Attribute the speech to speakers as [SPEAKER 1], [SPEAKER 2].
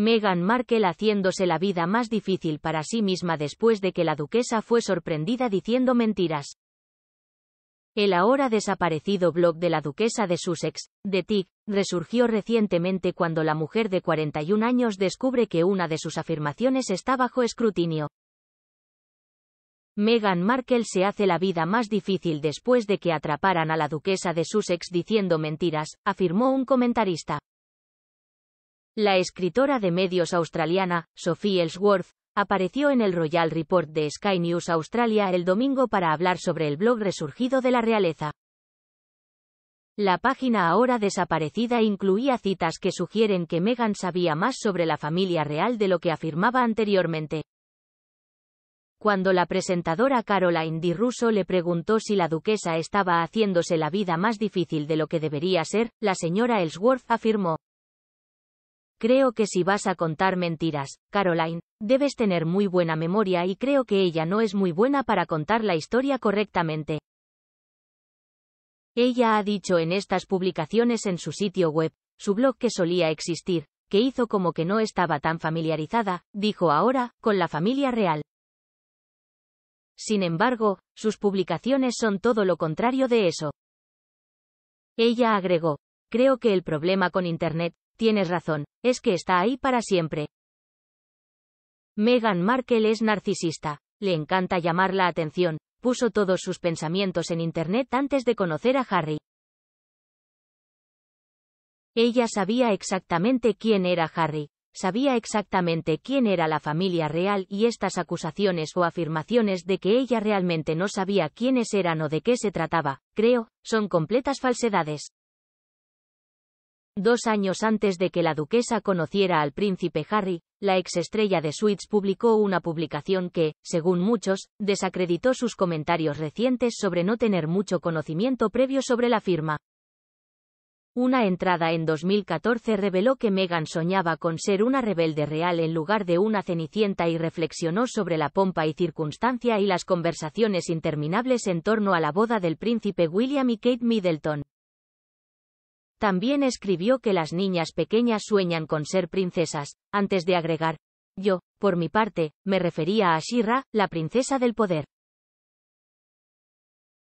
[SPEAKER 1] Meghan Markle haciéndose la vida más difícil para sí misma después de que la duquesa fue sorprendida diciendo mentiras. El ahora desaparecido blog de la duquesa de Sussex, de Tick, resurgió recientemente cuando la mujer de 41 años descubre que una de sus afirmaciones está bajo escrutinio. Meghan Markle se hace la vida más difícil después de que atraparan a la duquesa de Sussex diciendo mentiras, afirmó un comentarista. La escritora de medios australiana, Sophie Ellsworth, apareció en el Royal Report de Sky News Australia el domingo para hablar sobre el blog resurgido de la realeza. La página ahora desaparecida incluía citas que sugieren que Meghan sabía más sobre la familia real de lo que afirmaba anteriormente. Cuando la presentadora Caroline Di Russo le preguntó si la duquesa estaba haciéndose la vida más difícil de lo que debería ser, la señora Ellsworth afirmó, Creo que si vas a contar mentiras, Caroline, debes tener muy buena memoria y creo que ella no es muy buena para contar la historia correctamente. Ella ha dicho en estas publicaciones en su sitio web, su blog que solía existir, que hizo como que no estaba tan familiarizada, dijo ahora, con la familia real. Sin embargo, sus publicaciones son todo lo contrario de eso. Ella agregó, creo que el problema con Internet, Tienes razón, es que está ahí para siempre. Meghan Markle es narcisista. Le encanta llamar la atención, puso todos sus pensamientos en Internet antes de conocer a Harry. Ella sabía exactamente quién era Harry, sabía exactamente quién era la familia real y estas acusaciones o afirmaciones de que ella realmente no sabía quiénes eran o de qué se trataba, creo, son completas falsedades. Dos años antes de que la duquesa conociera al príncipe Harry, la exestrella de Suits publicó una publicación que, según muchos, desacreditó sus comentarios recientes sobre no tener mucho conocimiento previo sobre la firma. Una entrada en 2014 reveló que Meghan soñaba con ser una rebelde real en lugar de una cenicienta y reflexionó sobre la pompa y circunstancia y las conversaciones interminables en torno a la boda del príncipe William y Kate Middleton. También escribió que las niñas pequeñas sueñan con ser princesas, antes de agregar, yo, por mi parte, me refería a Shira, la princesa del poder.